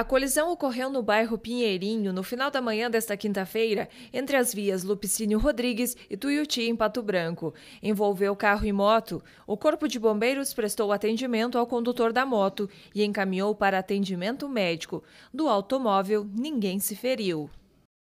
A colisão ocorreu no bairro Pinheirinho no final da manhã desta quinta-feira, entre as vias Lupicínio Rodrigues e Tuiuti, em Pato Branco. Envolveu carro e moto. O Corpo de Bombeiros prestou atendimento ao condutor da moto e encaminhou para atendimento médico. Do automóvel, ninguém se feriu.